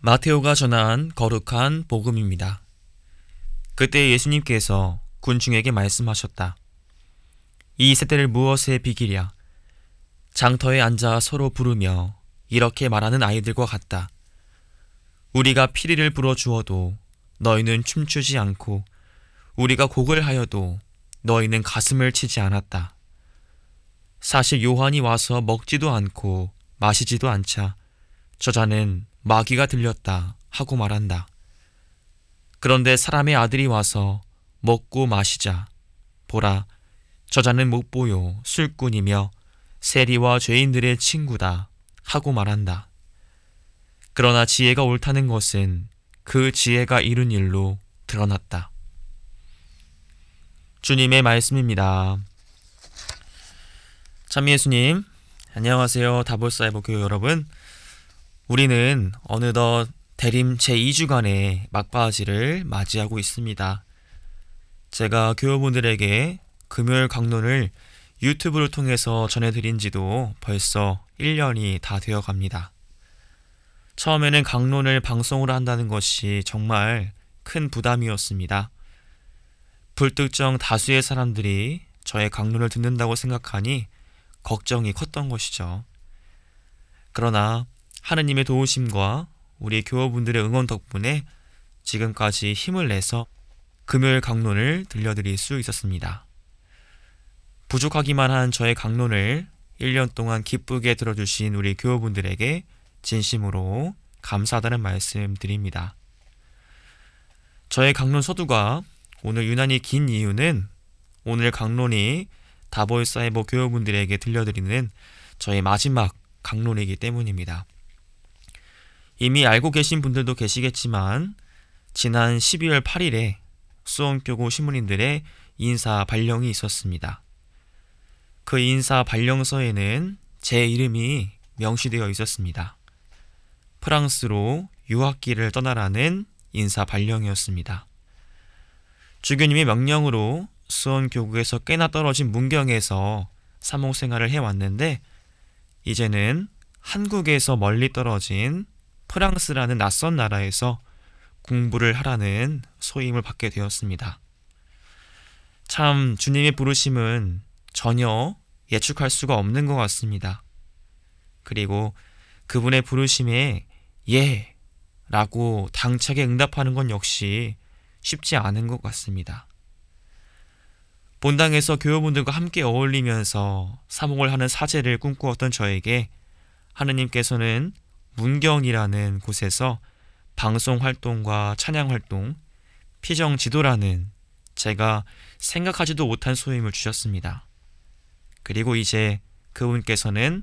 마테오가 전한 거룩한 복음입니다. 그때 예수님께서 군중에게 말씀하셨다. 이 세대를 무엇에 비기랴? 장터에 앉아 서로 부르며 이렇게 말하는 아이들과 같다. 우리가 피리를 불어 주어도 너희는 춤추지 않고 우리가 곡을 하여도 너희는 가슴을 치지 않았다. 사실 요한이 와서 먹지도 않고 마시지도 않자 저자는 마귀가 들렸다 하고 말한다. 그런데 사람의 아들이 와서 먹고 마시자. 보라, 저자는 목 보요 술꾼이며 세리와 죄인들의 친구다 하고 말한다. 그러나 지혜가 옳다는 것은 그 지혜가 이룬 일로 드러났다. 주님의 말씀입니다. 참 예수님, 안녕하세요. 다볼사이버 교 여러분. 우리는 어느덧 대림 제2주간의 막바지를 맞이하고 있습니다. 제가 교우분들에게 금요일 강론을 유튜브를 통해서 전해드린 지도 벌써 1년이 다 되어 갑니다. 처음에는 강론을 방송으로 한다는 것이 정말 큰 부담이었습니다. 불특정 다수의 사람들이 저의 강론을 듣는다고 생각하니 걱정이 컸던 것이죠. 그러나 하느님의 도우심과 우리 교우분들의 응원 덕분에 지금까지 힘을 내서 금요일 강론을 들려드릴 수 있었습니다. 부족하기만 한 저의 강론을 1년 동안 기쁘게 들어주신 우리 교우분들에게 진심으로 감사하다는 말씀 드립니다. 저의 강론 서두가 오늘 유난히 긴 이유는 오늘 강론이 다보이사이버 교우분들에게 들려드리는 저의 마지막 강론이기 때문입니다. 이미 알고 계신 분들도 계시겠지만 지난 12월 8일에 수원교구 신문인들의 인사 발령이 있었습니다. 그 인사 발령서에는 제 이름이 명시되어 있었습니다. 프랑스로 유학길을 떠나라는 인사 발령이었습니다. 주교님의 명령으로 수원 교구에서 꽤나 떨어진 문경에서 사목 생활을 해왔는데 이제는 한국에서 멀리 떨어진 프랑스라는 낯선 나라에서 공부를 하라는 소임을 받게 되었습니다. 참 주님의 부르심은 전혀 예측할 수가 없는 것 같습니다. 그리고 그분의 부르심에 예 라고 당차게 응답하는 건 역시 쉽지 않은 것 같습니다. 본당에서 교우분들과 함께 어울리면서 사목을 하는 사제를 꿈꾸었던 저에게 하느님께서는 문경이라는 곳에서 방송 활동과 찬양 활동, 피정 지도라는 제가 생각하지도 못한 소임을 주셨습니다. 그리고 이제 그분께서는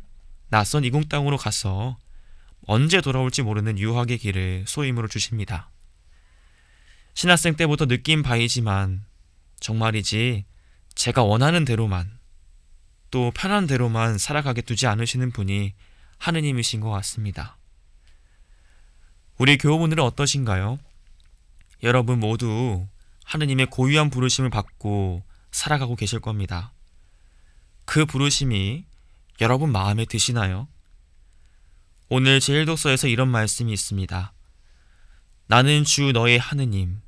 낯선 이공 땅으로 가서 언제 돌아올지 모르는 유학의 길을 소임으로 주십니다. 신학생 때부터 느낀 바이지만 정말이지 제가 원하는 대로만 또 편한 대로만 살아가게 두지 않으시는 분이 하느님이신 것 같습니다. 우리 교우분들은 어떠신가요? 여러분 모두 하느님의 고유한 부르심을 받고 살아가고 계실 겁니다. 그 부르심이 여러분 마음에 드시나요? 오늘 제일독서에서 이런 말씀이 있습니다. 나는 주 너의 하느님,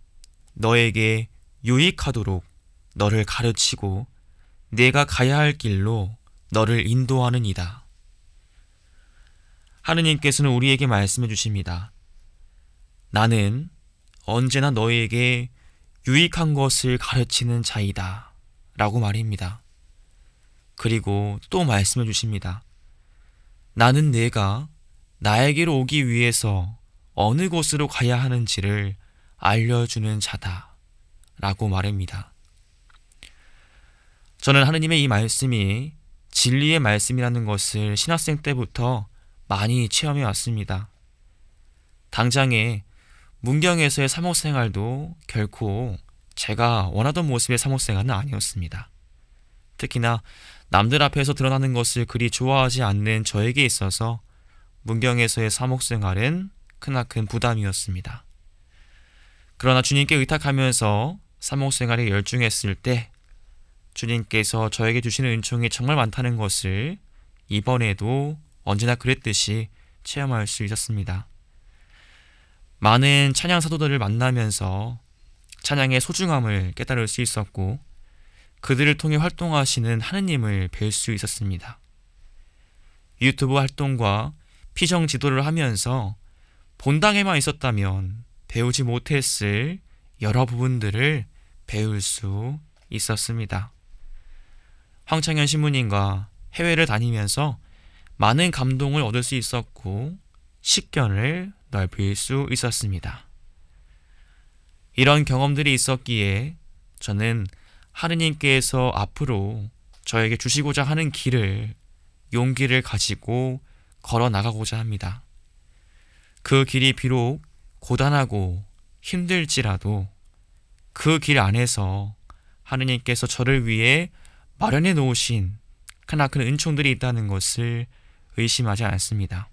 너에게 유익하도록 너를 가르치고 내가 가야 할 길로 너를 인도하는 이다. 하느님께서는 우리에게 말씀해 주십니다. 나는 언제나 너희에게 유익한 것을 가르치는 자이다. 라고 말입니다. 그리고 또 말씀해 주십니다. 나는 내가 나에게로 오기 위해서 어느 곳으로 가야 하는지를 알려주는 자다. 라고 말합니다. 저는 하느님의 이 말씀이 진리의 말씀이라는 것을 신학생 때부터 많이 체험해 왔습니다. 당장에 문경에서의 사목생활도 결코 제가 원하던 모습의 사목생활은 아니었습니다. 특히나 남들 앞에서 드러나는 것을 그리 좋아하지 않는 저에게 있어서 문경에서의 사목생활은 크나큰 부담이었습니다. 그러나 주님께 의탁하면서 사목생활에 열중했을 때 주님께서 저에게 주시는 은총이 정말 많다는 것을 이번에도 언제나 그랬듯이 체험할 수 있었습니다. 많은 찬양 사도들을 만나면서 찬양의 소중함을 깨달을 수 있었고 그들을 통해 활동하시는 하느님을 뵐 수 있었습니다. 유튜브 활동과 피정 지도를 하면서 본당에만 있었다면 배우지 못했을 여러 부분들을 배울 수 있었습니다. 황창현 신부님과 해외를 다니면서 많은 감동을 얻을 수 있었고 식견을 넓힐 수 있었습니다. 이런 경험들이 있었기에 저는 하느님께서 앞으로 저에게 주시고자 하는 길을 용기를 가지고 걸어 나가고자 합니다. 그 길이 비록 고단하고 힘들지라도 그 길 안에서 하느님께서 저를 위해 마련해 놓으신 크나큰 은총들이 있다는 것을 의심하지 않습니다.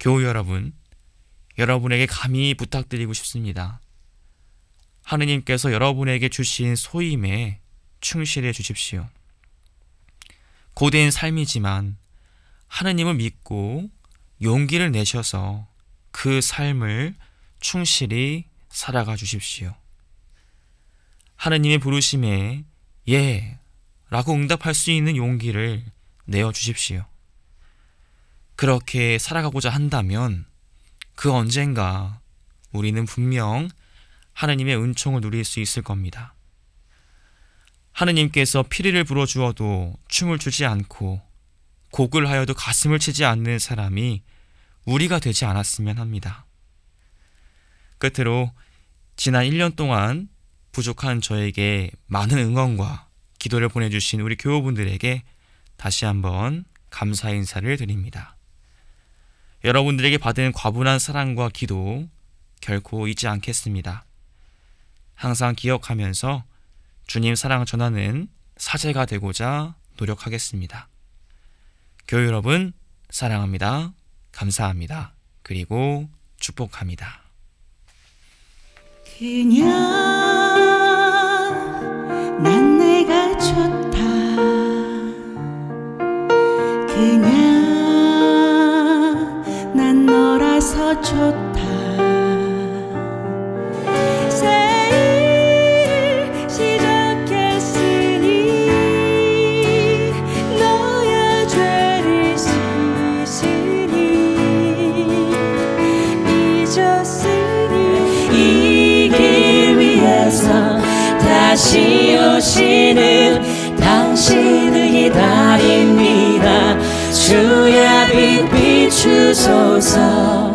교우 여러분, 여러분에게 감히 부탁드리고 싶습니다. 하느님께서 여러분에게 주신 소임에 충실해 주십시오. 고된 삶이지만 하느님을 믿고 용기를 내셔서 그 삶을 충실히 살아가 주십시오. 하느님의 부르심에 예! 라고 응답할 수 있는 용기를 내어 주십시오. 그렇게 살아가고자 한다면 그 언젠가 우리는 분명 하느님의 은총을 누릴 수 있을 겁니다. 하느님께서 피리를 불어 주어도 춤을 추지 않고 곡을 하여도 가슴을 치지 않는 사람이 우리가 되지 않았으면 합니다. 끝으로 지난 1년 동안 부족한 저에게 많은 응원과 기도를 보내주신 우리 교우분들에게 다시 한번 감사 인사를 드립니다. 여러분들에게 받은 과분한 사랑과 기도 결코 잊지 않겠습니다. 항상 기억하면서 주님 사랑 전하는 사제가 되고자 노력하겠습니다. 교회 여러분 사랑합니다. 감사합니다. 그리고 축복합니다. 그냥 당신을 기다립니다 주의 빛 비추소서